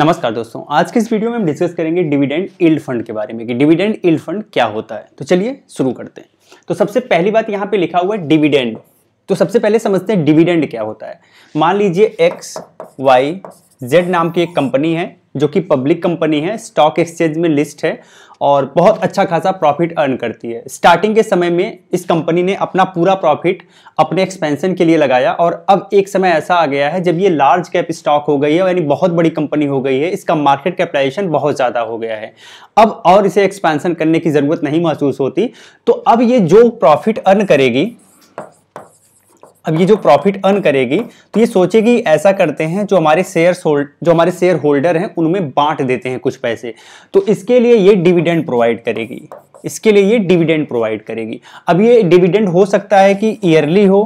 नमस्कार दोस्तों आज के इस वीडियो में हम डिस्कस करेंगे डिविडेंड इल्ड फंड के बारे में कि डिविडेंड इल्ड फंड क्या होता है तो चलिए शुरू करते हैं तो सबसे पहली बात यहाँ पे लिखा हुआ है डिविडेंड तो सबसे पहले समझते हैं डिविडेंड क्या होता है मान लीजिए एक्स वाई जेड नाम की एक कंपनी है जो कि पब्लिक कंपनी है स्टॉक एक्सचेंज में लिस्ट है और बहुत अच्छा खासा प्रॉफिट अर्न करती है स्टार्टिंग के समय में इस कंपनी ने अपना पूरा प्रॉफिट अपने एक्सपेंशन के लिए लगाया और अब एक समय ऐसा आ गया है जब ये लार्ज कैप स्टॉक हो गई है यानी बहुत बड़ी कंपनी हो गई है इसका मार्केट कैपिटाइजेशन बहुत ज़्यादा हो गया है अब और इसे एक्सपेंशन करने की ज़रूरत नहीं महसूस होती तो अब ये जो प्रॉफिट अर्न करेगी अब ये जो प्रॉफिट अर्न करेगी तो ये सोचेगी ऐसा करते हैं जो हमारे शेयर होल्ड जो हमारे शेयर होल्डर हैं उनमें बांट देते हैं कुछ पैसे तो इसके लिए ये डिविडेंड प्रोवाइड करेगी इसके लिए ये डिविडेंड प्रोवाइड करेगी अब ये डिविडेंड हो सकता है कि ईयरली हो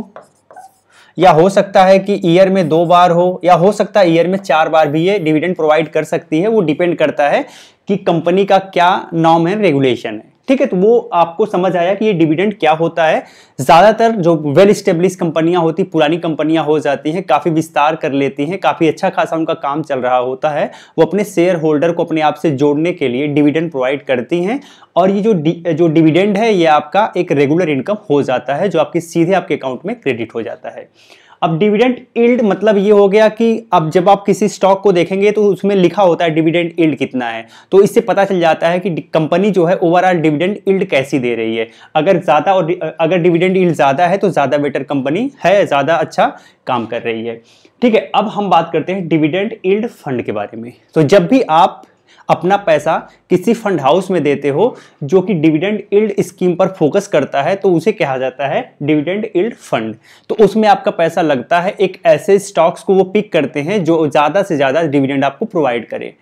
या हो सकता है कि ईयर में दो बार हो या हो सकता है ईयर में चार बार भी ये डिविडेंड प्रोवाइड कर सकती है वो डिपेंड करता है कि कंपनी का क्या नॉम है रेगुलेशन है ठीक है तो वो आपको समझ आया कि ये डिविडेंड क्या होता है ज़्यादातर जो वेल स्टेब्लिश कंपनियां होती पुरानी कंपनियां हो जाती हैं काफ़ी विस्तार कर लेती हैं काफ़ी अच्छा खासा उनका काम चल रहा होता है वो अपने शेयर होल्डर को अपने आप से जोड़ने के लिए डिविडेंड प्रोवाइड करती हैं और ये जो डि, जो डिविडेंड है ये आपका एक रेगुलर इनकम हो जाता है जो आपके सीधे आपके अकाउंट में क्रेडिट हो जाता है अब डिविडेंट इल्ड मतलब ये हो गया कि अब जब आप किसी स्टॉक को देखेंगे तो उसमें लिखा होता है डिविडेंट इल्ड कितना है तो इससे पता चल जाता है कि कंपनी जो है ओवरऑल डिविडेंट इल्ड कैसी दे रही है अगर ज़्यादा और अगर डिविडेंट इल्ड ज़्यादा है तो ज़्यादा बेटर कंपनी है ज़्यादा अच्छा काम कर रही है ठीक है अब हम बात करते हैं डिविडेंट इल्ड फंड के बारे में तो जब भी आप अपना पैसा किसी फंड हाउस में देते हो जो कि डिविडेंड इल्ड स्कीम पर फोकस करता है तो उसे कहा जाता है डिविडेंड इल्ड फंड तो उसमें आपका पैसा लगता है एक ऐसे स्टॉक्स को वो पिक करते हैं जो ज़्यादा से ज़्यादा डिविडेंड आपको प्रोवाइड करे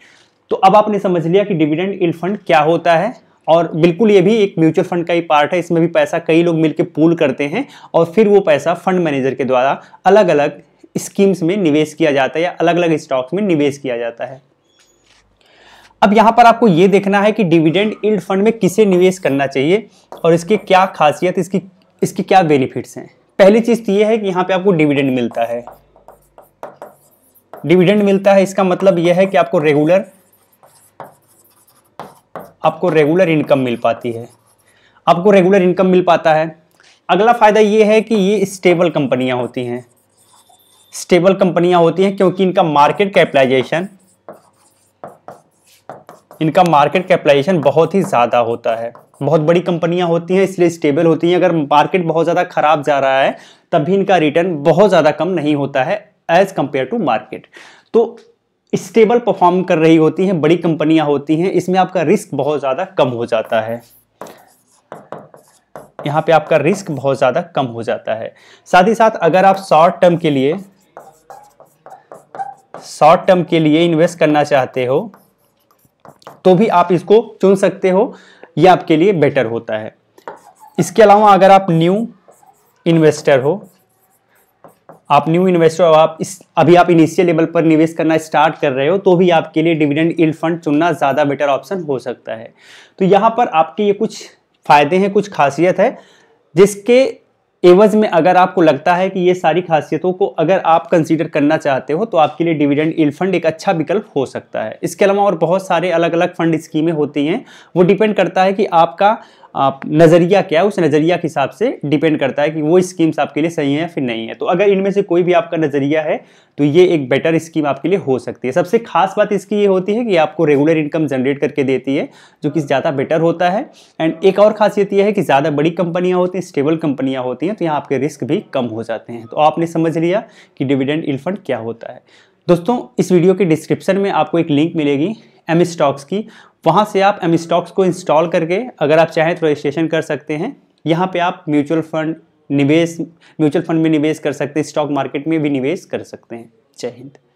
तो अब आपने समझ लिया कि डिविडेंड इल्ड फंड क्या होता है और बिल्कुल ये भी एक म्यूचुअल फंड का ही पार्ट है इसमें भी पैसा कई लोग मिलकर पूल करते हैं और फिर वो पैसा फंड मैनेजर के द्वारा अलग अलग स्कीम्स में निवेश किया जाता है या अलग अलग स्टॉक्स में निवेश किया जाता है अब यहां पर आपको यह देखना है कि डिविडेंड इल्ड फंड में किसे निवेश करना चाहिए और इसकी क्या खासियत इसकी इसकी क्या बेनिफिट्स हैं पहली चीज़ तो यह है कि यहां पे आपको डिविडेंड मिलता है डिविडेंड मिलता है इसका मतलब यह है कि आपको रेगुलर आपको रेगुलर इनकम मिल पाती है आपको रेगुलर इनकम मिल पाता है अगला फ़ायदा यह है कि ये स्टेबल कंपनियां होती हैं स्टेबल कंपनियां होती हैं क्योंकि इनका मार्केट कैपिटलाइजेशन इनका मार्केट कैपिटलाइजेशन बहुत ही ज़्यादा होता है बहुत बड़ी कंपनियां होती हैं इसलिए स्टेबल होती हैं अगर मार्केट बहुत ज़्यादा खराब जा रहा है तभी इनका रिटर्न बहुत ज़्यादा कम नहीं होता है एज़ कम्पेयर टू मार्केट तो स्टेबल परफॉर्म कर रही होती हैं बड़ी कंपनियां होती हैं इसमें आपका रिस्क बहुत ज़्यादा कम हो जाता है यहाँ पे आपका रिस्क बहुत ज़्यादा कम हो जाता है साथ ही साथ अगर आप शॉर्ट टर्म के लिए शॉर्ट टर्म के लिए इन्वेस्ट करना चाहते हो तो भी आप इसको चुन सकते हो ये आपके लिए बेटर होता है इसके अलावा अगर आप न्यू इन्वेस्टर हो आप न्यू इन्वेस्टर हो आप इस अभी आप इनिशियल लेवल पर निवेश करना स्टार्ट कर रहे हो तो भी आपके लिए डिविडेंड इल फंड चुनना ज़्यादा बेटर ऑप्शन हो सकता है तो यहाँ पर आपके ये कुछ फ़ायदे हैं कुछ खासियत है जिसके एवज में अगर आपको लगता है कि ये सारी खासियतों को अगर आप कंसीडर करना चाहते हो तो आपके लिए डिविडेंड इल फंड एक अच्छा विकल्प हो सकता है इसके अलावा और बहुत सारे अलग अलग फंड स्कीमें होती हैं वो डिपेंड करता है कि आपका नज़रिया क्या है उस नज़रिया के हिसाब से डिपेंड करता है कि वो स्कीम्स आपके लिए सही हैं या फिर नहीं है तो अगर इनमें से कोई भी आपका नज़रिया है तो ये एक बेटर स्कीम आपके लिए हो सकती है सबसे खास बात इसकी ये होती है कि आपको रेगुलर इनकम जनरेट करके देती है जो कि ज़्यादा बेटर होता है एंड एक और खासियत यह है कि ज़्यादा बड़ी कंपनियाँ होती हैं स्टेबल कंपनियाँ होती हैं तो यहाँ आपके रिस्क भी कम हो जाते हैं तो आपने समझ लिया कि डिविडेंड इलफंड क्या होता है दोस्तों इस वीडियो के डिस्क्रिप्शन में आपको एक लिंक मिलेगी एम स्टॉक्स की वहाँ से आप एम स्टॉक्स को इंस्टॉल करके अगर आप चाहें तो रजिस्ट्रेशन कर सकते हैं यहाँ पे आप म्यूचुअल फंड निवेश म्यूचुअल फंड में निवेश कर सकते हैं स्टॉक मार्केट में भी निवेश कर सकते हैं जय हिंद